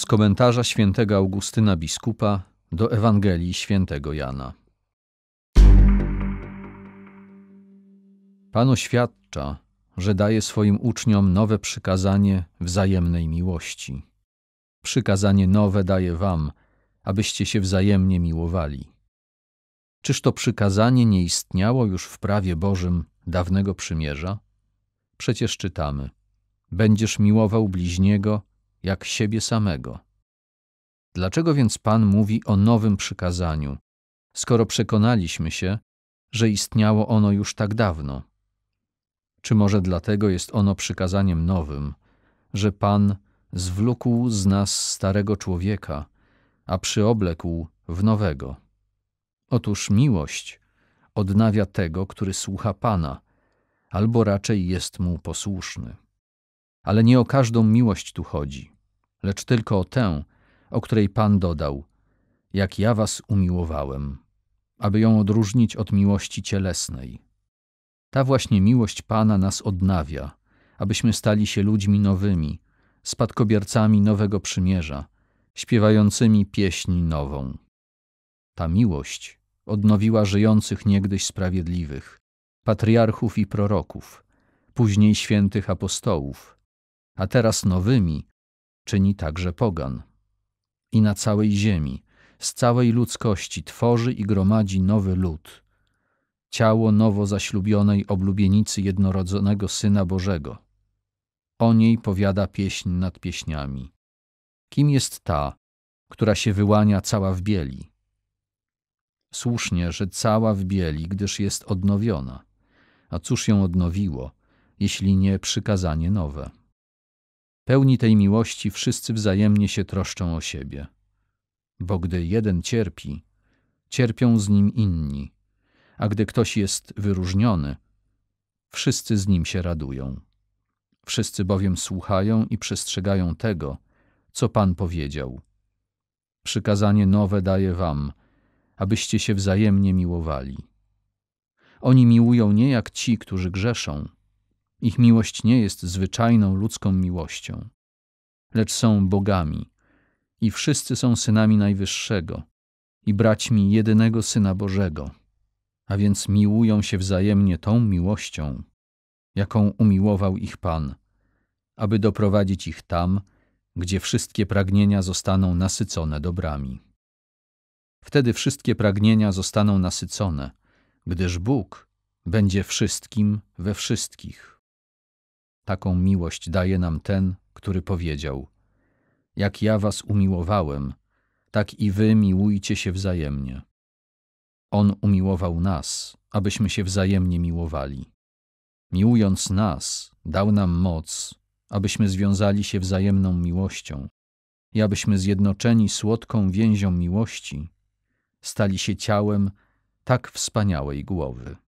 Z komentarza świętego Augustyna biskupa do Ewangelii świętego Jana. Pan oświadcza, że daje swoim uczniom nowe przykazanie wzajemnej miłości. Przykazanie nowe daje wam, abyście się wzajemnie miłowali. Czyż to przykazanie nie istniało już w prawie Bożym dawnego przymierza? Przecież czytamy: Będziesz miłował bliźniego jak siebie samego. Dlaczego więc Pan mówi o nowym przykazaniu, skoro przekonaliśmy się, że istniało ono już tak dawno? Czy może dlatego jest ono przykazaniem nowym, że Pan zwlókł z nas starego człowieka, a przyoblekł w nowego? Otóż miłość odnawia tego, który słucha Pana, albo raczej jest mu posłuszny. Ale nie o każdą miłość tu chodzi lecz tylko o tę, o której Pan dodał: Jak ja was umiłowałem, aby ją odróżnić od miłości cielesnej. Ta właśnie miłość Pana nas odnawia, abyśmy stali się ludźmi nowymi, spadkobiercami nowego przymierza, śpiewającymi pieśń nową. Ta miłość odnowiła żyjących niegdyś sprawiedliwych, patriarchów i proroków, później świętych apostołów, a teraz nowymi, czyni także pogan. I na całej ziemi, z całej ludzkości tworzy i gromadzi nowy lud, ciało nowo zaślubionej oblubienicy jednorodzonego Syna Bożego. O niej powiada pieśń nad pieśniami. Kim jest ta, która się wyłania cała w bieli? Słusznie, że cała w bieli, gdyż jest odnowiona. A cóż ją odnowiło, jeśli nie przykazanie nowe? Pełni tej miłości wszyscy wzajemnie się troszczą o siebie. Bo gdy jeden cierpi, cierpią z nim inni, a gdy ktoś jest wyróżniony, wszyscy z nim się radują. Wszyscy bowiem słuchają i przestrzegają tego, co Pan powiedział. Przykazanie nowe daję wam, abyście się wzajemnie miłowali. Oni miłują nie jak ci, którzy grzeszą, ich miłość nie jest zwyczajną ludzką miłością, lecz są bogami i wszyscy są synami Najwyższego i braćmi jedynego Syna Bożego, a więc miłują się wzajemnie tą miłością, jaką umiłował ich Pan, aby doprowadzić ich tam, gdzie wszystkie pragnienia zostaną nasycone dobrami. Wtedy wszystkie pragnienia zostaną nasycone, gdyż Bóg będzie wszystkim we wszystkich taką miłość daje nam ten, który powiedział: Jak ja was umiłowałem, tak i wy miłujcie się wzajemnie. On umiłował nas, abyśmy się wzajemnie miłowali. Miłując nas, dał nam moc, abyśmy związali się wzajemną miłością i abyśmy zjednoczeni słodką więzią miłości stali się ciałem tak wspaniałej głowy.